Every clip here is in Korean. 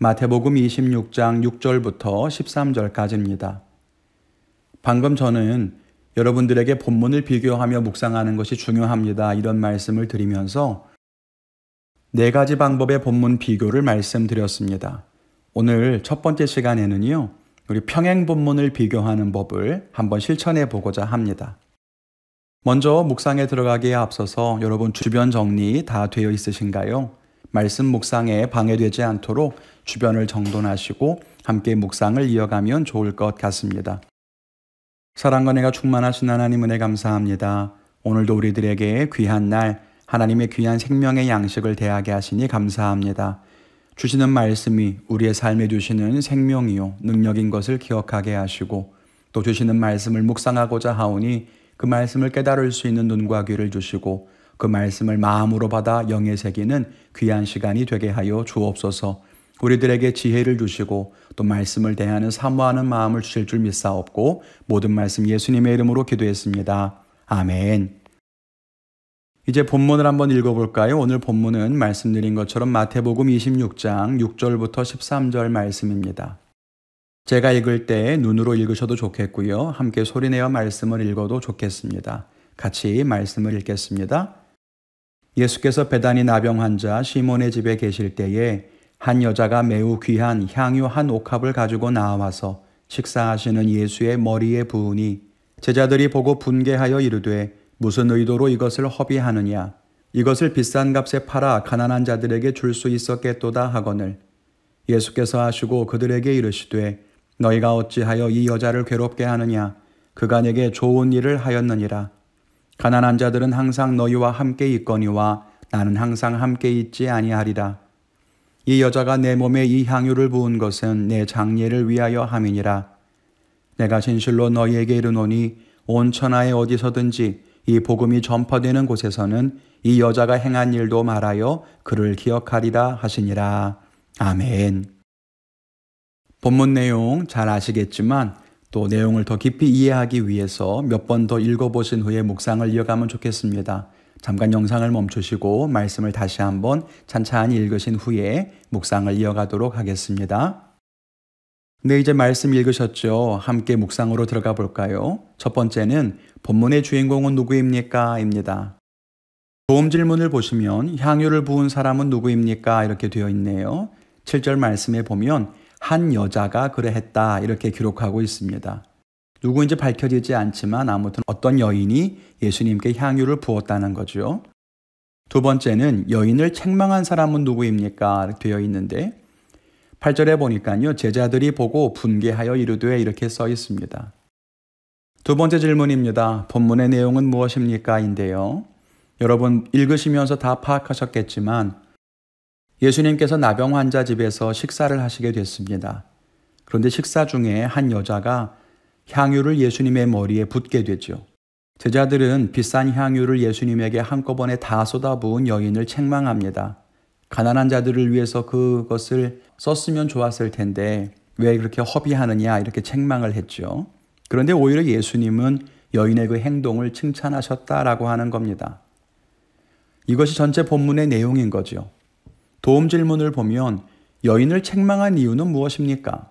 마태복음 26장 6절부터 13절까지입니다. 방금 저는 여러분들에게 본문을 비교하며 묵상하는 것이 중요합니다. 이런 말씀을 드리면서 네 가지 방법의 본문 비교를 말씀드렸습니다. 오늘 첫 번째 시간에는요, 우리 평행 본문을 비교하는 법을 한번 실천해 보고자 합니다. 먼저 묵상에 들어가기에 앞서서 여러분 주변 정리 다 되어 있으신가요? 말씀 묵상에 방해되지 않도록 주변을 정돈하시고 함께 묵상을 이어가면 좋을 것 같습니다. 사랑과 내가 충만하신 하나님 은혜 감사합니다. 오늘도 우리들에게 귀한 날 하나님의 귀한 생명의 양식을 대하게 하시니 감사합니다. 주시는 말씀이 우리의 삶에 주시는 생명이요 능력인 것을 기억하게 하시고 또 주시는 말씀을 묵상하고자 하오니 그 말씀을 깨달을 수 있는 눈과 귀를 주시고 그 말씀을 마음으로 받아 영의 세계는 귀한 시간이 되게 하여 주옵소서. 우리들에게 지혜를 주시고 또 말씀을 대하는 사모하는 마음을 주실 줄 믿사옵고 모든 말씀 예수님의 이름으로 기도했습니다. 아멘. 이제 본문을 한번 읽어볼까요? 오늘 본문은 말씀드린 것처럼 마태복음 26장 6절부터 13절 말씀입니다. 제가 읽을 때 눈으로 읽으셔도 좋겠고요. 함께 소리내어 말씀을 읽어도 좋겠습니다. 같이 말씀을 읽겠습니다. 예수께서 배단이 나병 환자 시몬의 집에 계실 때에 한 여자가 매우 귀한 향유 한 옥합을 가지고 나와서 식사하시는 예수의 머리에 부으니 제자들이 보고 분개하여 이르되 무슨 의도로 이것을 허비하느냐 이것을 비싼 값에 팔아 가난한 자들에게 줄 수 있었겠도다 하거늘 예수께서 하시고 그들에게 이르시되 너희가 어찌하여 이 여자를 괴롭게 하느냐 그간에게 좋은 일을 하였느니라 가난한 자들은 항상 너희와 함께 있거니와 나는 항상 함께 있지 아니하리라. 이 여자가 내 몸에 이 향유를 부은 것은 내 장례를 위하여 함이니라. 내가 진실로 너희에게 이르노니 온 천하에 어디서든지 이 복음이 전파되는 곳에서는 이 여자가 행한 일도 말하여 그를 기억하리라 하시니라. 아멘. 본문 내용 잘 아시겠지만 또 내용을 더 깊이 이해하기 위해서 몇 번 더 읽어보신 후에 묵상을 이어가면 좋겠습니다. 잠깐 영상을 멈추시고 말씀을 다시 한번 찬찬히 읽으신 후에 묵상을 이어가도록 하겠습니다. 네, 이제 말씀 읽으셨죠? 함께 묵상으로 들어가 볼까요? 첫 번째는 본문의 주인공은 누구입니까? 입니다. 도움 질문을 보시면 향유를 부은 사람은 누구입니까? 이렇게 되어 있네요. 7절 말씀에 보면 한 여자가 그래 했다 이렇게 기록하고 있습니다. 누구인지 밝혀지지 않지만 아무튼 어떤 여인이 예수님께 향유를 부었다는 거죠. 두 번째는 여인을 책망한 사람은 누구입니까? 되어 있는데 8절에 보니까요. 제자들이 보고 분개하여 이르되 이렇게 써 있습니다. 두 번째 질문입니다. 본문의 내용은 무엇입니까? 인데요. 여러분 읽으시면서 다 파악하셨겠지만 예수님께서 나병 환자 집에서 식사를 하시게 됐습니다. 그런데 식사 중에 한 여자가 향유를 예수님의 머리에 붓게 되죠. 제자들은 비싼 향유를 예수님에게 한꺼번에 다 쏟아부은 여인을 책망합니다. 가난한 자들을 위해서 그것을 썼으면 좋았을 텐데 왜 그렇게 허비하느냐 이렇게 책망을 했죠. 그런데 오히려 예수님은 여인의 그 행동을 칭찬하셨다라고 하는 겁니다. 이것이 전체 본문의 내용인 거죠. 도움 질문을 보면 여인을 책망한 이유는 무엇입니까?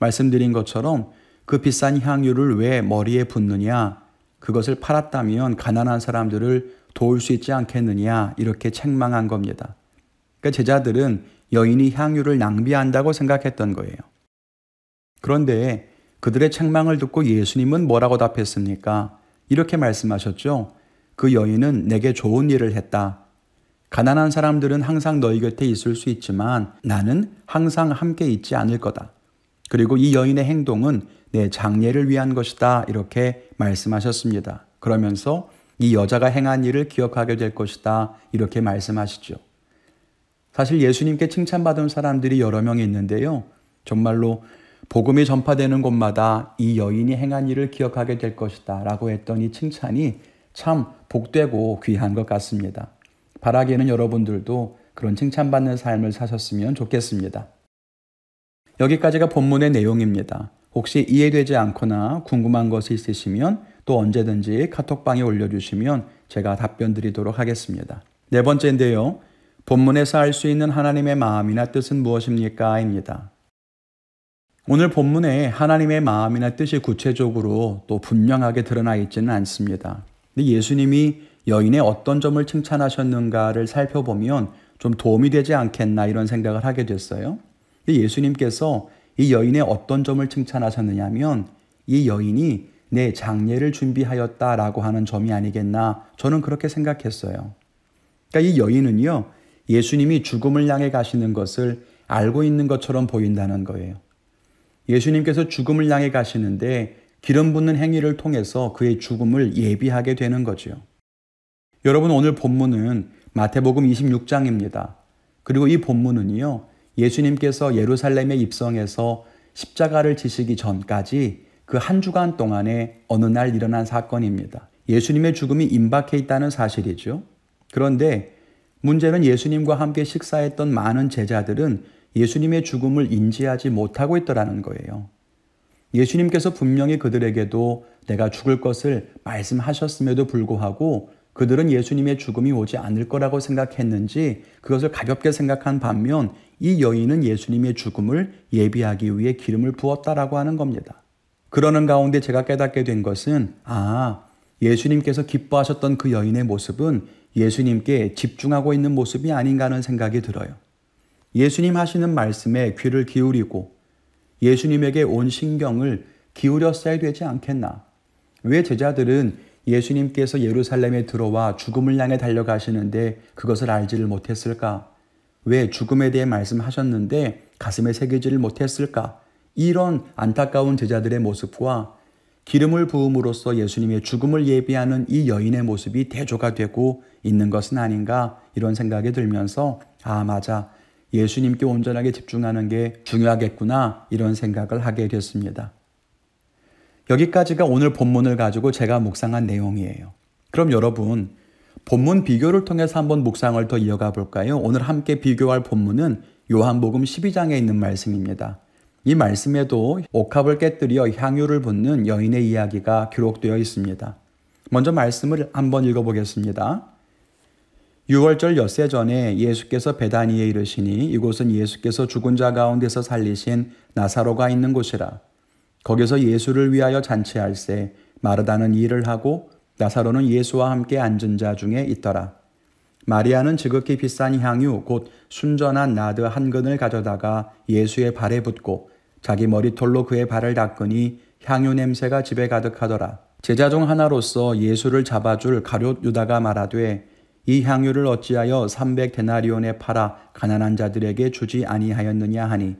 말씀드린 것처럼 그 비싼 향유를 왜 머리에 붓느냐? 그것을 팔았다면 가난한 사람들을 도울 수 있지 않겠느냐? 이렇게 책망한 겁니다. 그 제자들은 여인이 향유를 낭비한다고 생각했던 거예요. 그런데 그들의 책망을 듣고 예수님은 뭐라고 답했습니까? 이렇게 말씀하셨죠. 그 여인은 내게 좋은 일을 했다. 가난한 사람들은 항상 너희 곁에 있을 수 있지만 나는 항상 함께 있지 않을 거다. 그리고 이 여인의 행동은 내 장례를 위한 것이다. 이렇게 말씀하셨습니다. 그러면서 이 여자가 행한 일을 기억하게 될 것이다. 이렇게 말씀하시죠. 사실 예수님께 칭찬받은 사람들이 여러 명이 있는데요. 정말로 복음이 전파되는 곳마다 이 여인이 행한 일을 기억하게 될 것이다. 라고 했더니 칭찬이 참 복되고 귀한 것 같습니다. 바라기에는 여러분들도 그런 칭찬받는 삶을 사셨으면 좋겠습니다. 여기까지가 본문의 내용입니다. 혹시 이해되지 않거나 궁금한 것이 있으시면 또 언제든지 카톡방에 올려주시면 제가 답변 드리도록 하겠습니다. 네 번째인데요. 본문에서 알 수 있는 하나님의 마음이나 뜻은 무엇입니까? 입니다. 오늘 본문에 하나님의 마음이나 뜻이 구체적으로 또 분명하게 드러나 있지는 않습니다. 근데 예수님이 여인의 어떤 점을 칭찬하셨는가를 살펴보면 좀 도움이 되지 않겠나 이런 생각을 하게 됐어요. 예수님께서 이 여인의 어떤 점을 칭찬하셨느냐면 이 여인이 내 장례를 준비하였다라고 하는 점이 아니겠나 저는 그렇게 생각했어요. 그러니까 이 여인은요 예수님이 죽음을 향해 가시는 것을 알고 있는 것처럼 보인다는 거예요. 예수님께서 죽음을 향해 가시는데 기름 붓는 행위를 통해서 그의 죽음을 예비하게 되는 거지 여러분 오늘 본문은 마태복음 26장입니다. 그리고 이 본문은요. 예수님께서 예루살렘에 입성해서 십자가를 지시기 전까지 그 한 주간 동안에 어느 날 일어난 사건입니다. 예수님의 죽음이 임박해 있다는 사실이죠. 그런데 문제는 예수님과 함께 식사했던 많은 제자들은 예수님의 죽음을 인지하지 못하고 있더라는 거예요. 예수님께서 분명히 그들에게도 내가 죽을 것을 말씀하셨음에도 불구하고 그들은 예수님의 죽음이 오지 않을 거라고 생각했는지 그것을 가볍게 생각한 반면 이 여인은 예수님의 죽음을 예비하기 위해 기름을 부었다라고 하는 겁니다. 그러는 가운데 제가 깨닫게 된 것은 아, 예수님께서 기뻐하셨던 그 여인의 모습은 예수님께 집중하고 있는 모습이 아닌가 하는 생각이 들어요. 예수님 하시는 말씀에 귀를 기울이고 예수님에게 온 신경을 기울였어야 되지 않겠나. 왜 제자들은 예수님께서 예루살렘에 들어와 죽음을 향해 달려가시는데 그것을 알지를 못했을까? 왜 죽음에 대해 말씀하셨는데 가슴에 새기지를 못했을까? 이런 안타까운 제자들의 모습과 기름을 부음으로써 예수님의 죽음을 예비하는 이 여인의 모습이 대조가 되고 있는 것은 아닌가 이런 생각이 들면서 아 맞아 예수님께 온전하게 집중하는 게 중요하겠구나 이런 생각을 하게 됐습니다. 여기까지가 오늘 본문을 가지고 제가 묵상한 내용이에요. 그럼 여러분, 본문 비교를 통해서 한번 묵상을 더 이어가 볼까요? 오늘 함께 비교할 본문은 요한복음 12장에 있는 말씀입니다. 이 말씀에도 옥합을 깨뜨려 향유를 붓는 여인의 이야기가 기록되어 있습니다. 먼저 말씀을 한번 읽어보겠습니다. 6월절 엿새 전에 예수께서 베다니에 이르시니 이곳은 예수께서 죽은 자 가운데서 살리신 나사로가 있는 곳이라. 거기서 예수를 위하여 잔치할세 마르다는 일을 하고 나사로는 예수와 함께 앉은 자 중에 있더라. 마리아는 지극히 비싼 향유 곧 순전한 나드 한 근을 가져다가 예수의 발에 붓고 자기 머리털로 그의 발을 닦으니 향유 냄새가 집에 가득하더라. 제자 중 하나로서 예수를 잡아줄 가룟 유다가 말하되 이 향유를 어찌하여 300 데나리온에 팔아 가난한 자들에게 주지 아니하였느냐 하니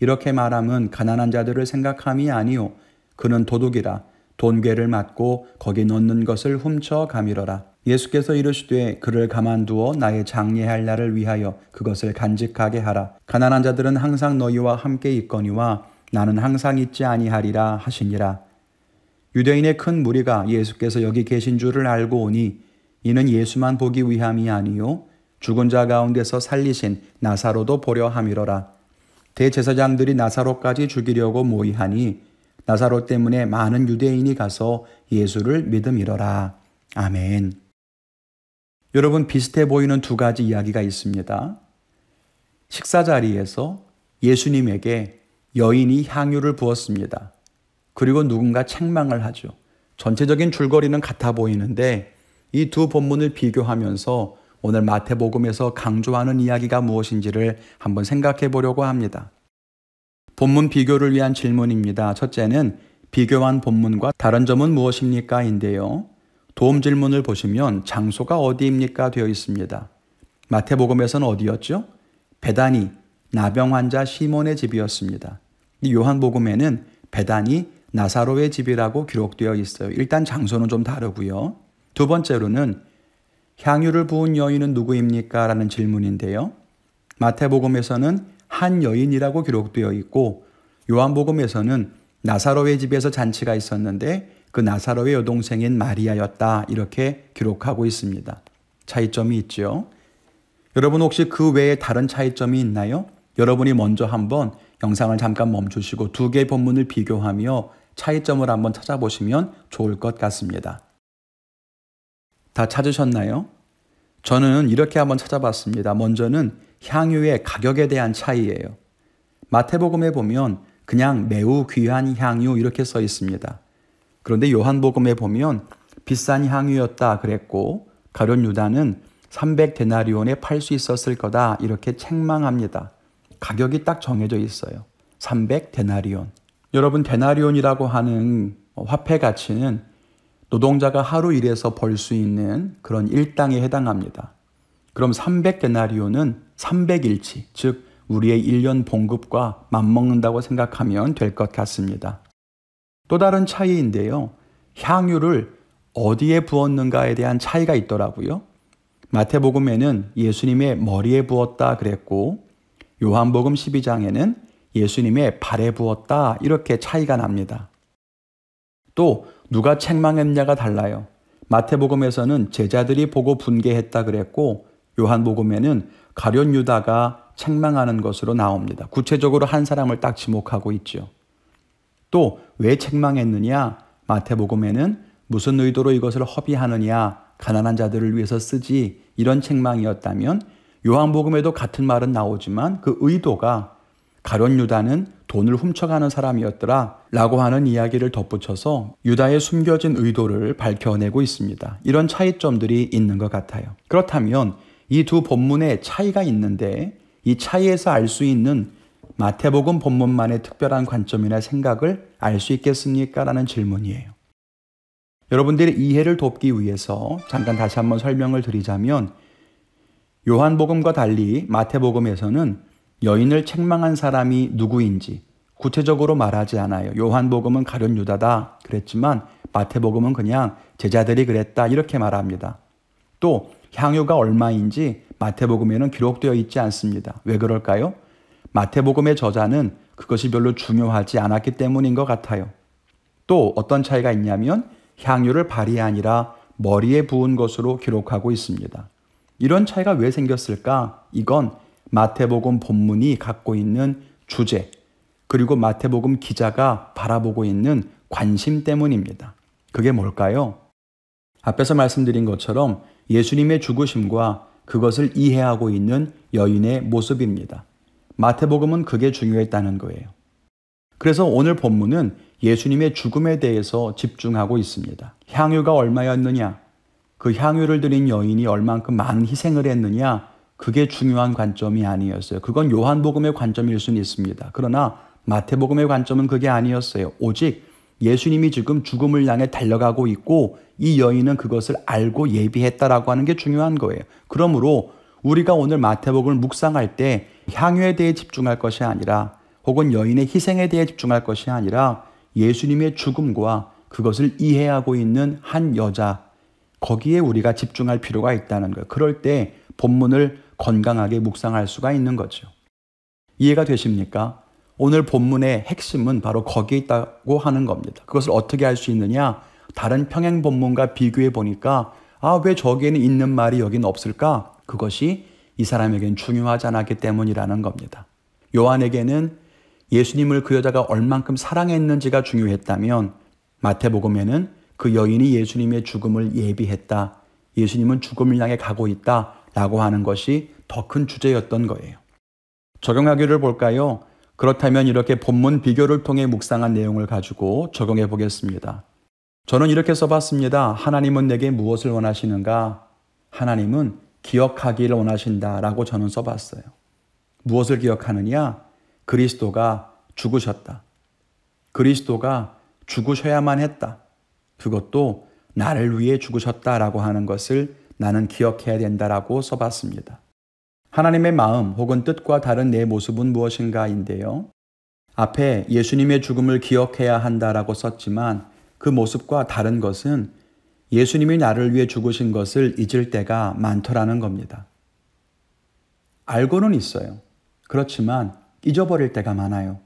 이렇게 말함은 가난한 자들을 생각함이 아니요 그는 도둑이라 돈괴를 맞고 거기 넣는 것을 훔쳐 가밀어라. 예수께서 이르시되 그를 가만두어 나의 장례할 날을 위하여 그것을 간직하게 하라. 가난한 자들은 항상 너희와 함께 있거니와 나는 항상 있지 아니하리라 하시니라. 유대인의 큰 무리가 예수께서 여기 계신 줄을 알고 오니 이는 예수만 보기 위함이 아니요 죽은 자 가운데서 살리신 나사로도 보려 함이로라. 대제사장들이 나사로까지 죽이려고 모의하니 나사로 때문에 많은 유대인이 가서 예수를 믿음이러라. 아멘. 여러분 비슷해 보이는 두 가지 이야기가 있습니다. 식사 자리에서 예수님에게 여인이 향유를 부었습니다. 그리고 누군가 책망을 하죠. 전체적인 줄거리는 같아 보이는데 이 두 본문을 비교하면서 오늘 마태복음에서 강조하는 이야기가 무엇인지를 한번 생각해 보려고 합니다. 본문 비교를 위한 질문입니다. 첫째는 비교한 본문과 다른 점은 무엇입니까? 인데요. 도움 질문을 보시면 장소가 어디입니까? 되어 있습니다. 마태복음에서는 어디였죠? 배단이 나병 환자 시몬의 집이었습니다. 요한복음에는 배단이 나사로의 집이라고 기록되어 있어요. 일단 장소는 좀 다르고요. 두 번째로는 향유를 부은 여인은 누구입니까? 라는 질문인데요. 마태복음에서는 한 여인이라고 기록되어 있고 요한복음에서는 나사로의 집에서 잔치가 있었는데 그 나사로의 여동생인 마리아였다 이렇게 기록하고 있습니다. 차이점이 있죠 여러분 혹시 그 외에 다른 차이점이 있나요? 여러분이 먼저 한번 영상을 잠깐 멈추시고 두 개의 본문을 비교하며 차이점을 한번 찾아보시면 좋을 것 같습니다. 다 찾으셨나요? 저는 이렇게 한번 찾아봤습니다. 먼저는 향유의 가격에 대한 차이예요. 마태복음에 보면 그냥 매우 귀한 향유 이렇게 써 있습니다. 그런데 요한복음에 보면 비싼 향유였다 그랬고 가룟 유다는 300데나리온에 팔 수 있었을 거다 이렇게 책망합니다. 가격이 딱 정해져 있어요. 300데나리온. 여러분 데나리온이라고 하는 화폐 가치는 노동자가 하루 일해서 벌 수 있는 그런 일당에 해당합니다. 그럼 300데나리온은 300일치, 즉 우리의 1년 봉급과 맞먹는다고 생각하면 될 것 같습니다. 또 다른 차이인데요. 향유를 어디에 부었는가에 대한 차이가 있더라고요. 마태복음에는 예수님의 머리에 부었다 그랬고 요한복음 12장에는 예수님의 발에 부었다 이렇게 차이가 납니다. 또 누가 책망했냐가 달라요. 마태복음에서는 제자들이 보고 분개했다 그랬고 요한복음에는 가룟 유다가 책망하는 것으로 나옵니다. 구체적으로 한 사람을 딱 지목하고 있죠. 또 왜 책망했느냐? 마태복음에는 무슨 의도로 이것을 허비하느냐? 가난한 자들을 위해서 쓰지 이런 책망이었다면 요한복음에도 같은 말은 나오지만 그 의도가 가론 유다는 돈을 훔쳐가는 사람이었더라 라고 하는 이야기를 덧붙여서 유다의 숨겨진 의도를 밝혀내고 있습니다. 이런 차이점들이 있는 것 같아요. 그렇다면 이 두 본문에 차이가 있는데 이 차이에서 알 수 있는 마태복음 본문만의 특별한 관점이나 생각을 알 수 있겠습니까? 라는 질문이에요. 여러분들의 이해를 돕기 위해서 잠깐 다시 한번 설명을 드리자면 요한복음과 달리 마태복음에서는 여인을 책망한 사람이 누구인지 구체적으로 말하지 않아요. 요한복음은 가룟 유다다 그랬지만 마태복음은 그냥 제자들이 그랬다 이렇게 말합니다. 또 향유가 얼마인지 마태복음에는 기록되어 있지 않습니다. 왜 그럴까요? 마태복음의 저자는 그것이 별로 중요하지 않았기 때문인 것 같아요. 또 어떤 차이가 있냐면 향유를 발이 아니라 머리에 부은 것으로 기록하고 있습니다. 이런 차이가 왜 생겼을까? 이건 마태복음 본문이 갖고 있는 주제, 그리고 마태복음 기자가 바라보고 있는 관심 때문입니다. 그게 뭘까요? 앞에서 말씀드린 것처럼 예수님의 죽으심과 그것을 이해하고 있는 여인의 모습입니다. 마태복음은 그게 중요했다는 거예요. 그래서 오늘 본문은 예수님의 죽음에 대해서 집중하고 있습니다. 향유가 얼마였느냐, 그 향유를 드린 여인이 얼만큼 많은 희생을 했느냐, 그게 중요한 관점이 아니었어요. 그건 요한복음의 관점일 수는 있습니다. 그러나 마태복음의 관점은 그게 아니었어요. 오직 예수님이 지금 죽음을 향해 달려가고 있고 이 여인은 그것을 알고 예비했다라고 하는 게 중요한 거예요. 그러므로 우리가 오늘 마태복음을 묵상할 때 향유에 대해 집중할 것이 아니라 혹은 여인의 희생에 대해 집중할 것이 아니라 예수님의 죽음과 그것을 이해하고 있는 한 여자 거기에 우리가 집중할 필요가 있다는 거예요. 그럴 때 본문을 건강하게 묵상할 수가 있는 거죠. 이해가 되십니까? 오늘 본문의 핵심은 바로 거기에 있다고 하는 겁니다. 그것을 어떻게 할 수 있느냐? 다른 평행 본문과 비교해 보니까 아, 왜 저기에는 있는 말이 여긴 없을까? 그것이 이 사람에겐 중요하지 않았기 때문이라는 겁니다. 요한에게는 예수님을 그 여자가 얼만큼 사랑했는지가 중요했다면 마태복음에는 그 여인이 예수님의 죽음을 예비했다. 예수님은 죽음을 향해 가고 있다. 라고 하는 것이 더 큰 주제였던 거예요. 적용하기를 볼까요? 그렇다면 이렇게 본문 비교를 통해 묵상한 내용을 가지고 적용해 보겠습니다. 저는 이렇게 써봤습니다. 하나님은 내게 무엇을 원하시는가? 하나님은 기억하기를 원하신다 라고 저는 써봤어요. 무엇을 기억하느냐? 그리스도가 죽으셨다. 그리스도가 죽으셔야만 했다. 그것도 나를 위해 죽으셨다라고 하는 것을 나는 기억해야 된다라고 써봤습니다. 하나님의 마음 혹은 뜻과 다른 내 모습은 무엇인가인데요. 앞에 예수님의 죽음을 기억해야 한다라고 썼지만 그 모습과 다른 것은 예수님이 나를 위해 죽으신 것을 잊을 때가 많더라는 겁니다. 알고는 있어요. 그렇지만 잊어버릴 때가 많아요.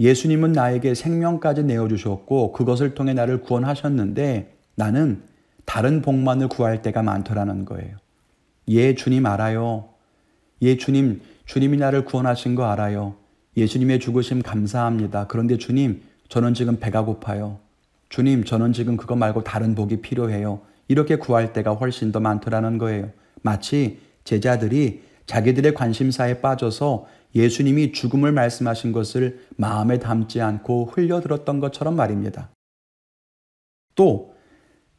예수님은 나에게 생명까지 내어주셨고 그것을 통해 나를 구원하셨는데 나는 다른 복만을 구할 때가 많더라는 거예요. 예, 주님 알아요. 예, 주님, 주님이 나를 구원하신 거 알아요. 예수님의 죽으심 감사합니다. 그런데 주님, 저는 지금 배가 고파요. 주님, 저는 지금 그거 말고 다른 복이 필요해요. 이렇게 구할 때가 훨씬 더 많더라는 거예요. 마치 제자들이 자기들의 관심사에 빠져서 예수님이 죽음을 말씀하신 것을 마음에 담지 않고 흘려들었던 것처럼 말입니다. 또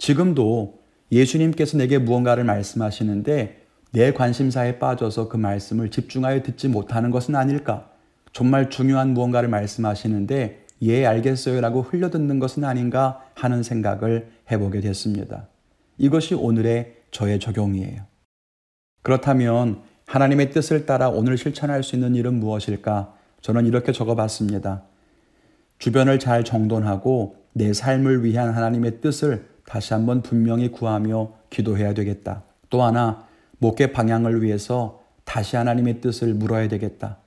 지금도 예수님께서 내게 무언가를 말씀하시는데 내 관심사에 빠져서 그 말씀을 집중하여 듣지 못하는 것은 아닐까? 정말 중요한 무언가를 말씀하시는데 예, 알겠어요 라고 흘려듣는 것은 아닌가 하는 생각을 해보게 됐습니다. 이것이 오늘의 저의 적용이에요. 그렇다면 하나님의 뜻을 따라 오늘 실천할 수 있는 일은 무엇일까? 저는 이렇게 적어봤습니다. 주변을 잘 정돈하고 내 삶을 위한 하나님의 뜻을 다시 한번 분명히 구하며 기도해야 되겠다. 또 하나 목회 방향을 위해서 다시 하나님의 뜻을 물어야 되겠다.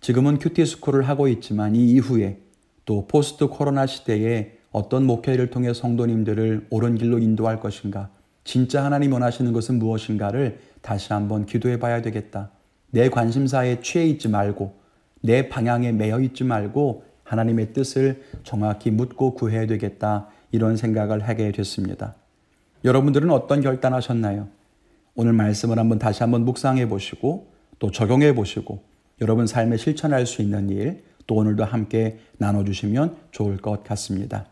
지금은 큐티 스쿨을 하고 있지만 이 이후에 또 포스트 코로나 시대에 어떤 목회를 통해 성도님들을 옳은 길로 인도할 것인가, 진짜 하나님 원하시는 것은 무엇인가를 다시 한번 기도해 봐야 되겠다. 내 관심사에 취해 있지 말고, 내 방향에 매여 있지 말고, 하나님의 뜻을 정확히 묻고 구해야 되겠다. 이런 생각을 하게 됐습니다. 여러분들은 어떤 결단하셨나요? 오늘 말씀을 한번 다시 한번 묵상해 보시고 또 적용해 보시고 여러분 삶에 실천할 수 있는 일 또 오늘도 함께 나눠주시면 좋을 것 같습니다.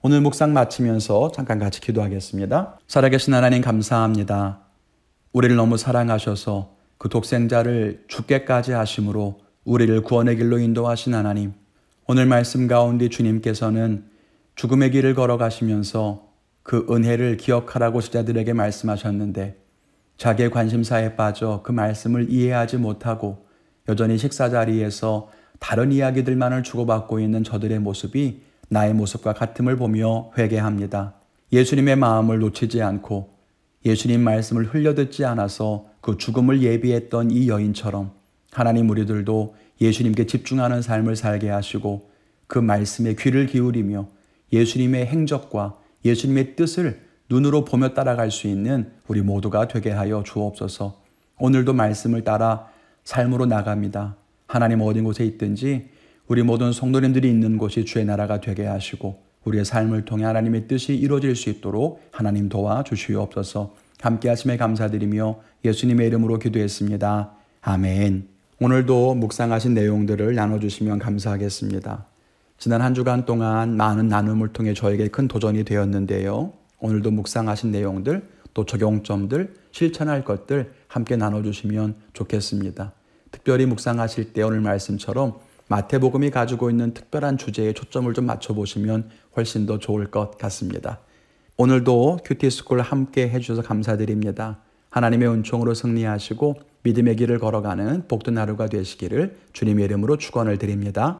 오늘 묵상 마치면서 잠깐 같이 기도하겠습니다. 살아계신 하나님 감사합니다. 우리를 너무 사랑하셔서 그 독생자를 죽게까지 하심으로 우리를 구원의 길로 인도하신 하나님. 오늘 말씀 가운데 주님께서는 죽음의 길을 걸어가시면서 그 은혜를 기억하라고 제자들에게 말씀하셨는데 자기의 관심사에 빠져 그 말씀을 이해하지 못하고 여전히 식사 자리에서 다른 이야기들만을 주고받고 있는 저들의 모습이 나의 모습과 같음을 보며 회개합니다. 예수님의 마음을 놓치지 않고 예수님 말씀을 흘려듣지 않아서 그 죽음을 예비했던 이 여인처럼 하나님 우리들도 예수님께 집중하는 삶을 살게 하시고 그 말씀에 귀를 기울이며 예수님의 행적과 예수님의 뜻을 눈으로 보며 따라갈 수 있는 우리 모두가 되게 하여 주옵소서. 오늘도 말씀을 따라 삶으로 나갑니다. 하나님 어딘 곳에 있든지 우리 모든 성도님들이 있는 곳이 주의 나라가 되게 하시고 우리의 삶을 통해 하나님의 뜻이 이루어질 수 있도록 하나님 도와 주시옵소서. 함께 하심에 감사드리며 예수님의 이름으로 기도했습니다. 아멘. 오늘도 묵상하신 내용들을 나눠주시면 감사하겠습니다. 지난 한 주간 동안 많은 나눔을 통해 저에게 큰 도전이 되었는데요. 오늘도 묵상하신 내용들, 또 적용점들, 실천할 것들 함께 나눠주시면 좋겠습니다. 특별히 묵상하실 때 오늘 말씀처럼 마태복음이 가지고 있는 특별한 주제에 초점을 좀 맞춰보시면 훨씬 더 좋을 것 같습니다. 오늘도 큐티스쿨 함께 해주셔서 감사드립니다. 하나님의 은총으로 승리하시고 믿음의 길을 걸어가는 복된 하루가 되시기를 주님의 이름으로 축원을 드립니다.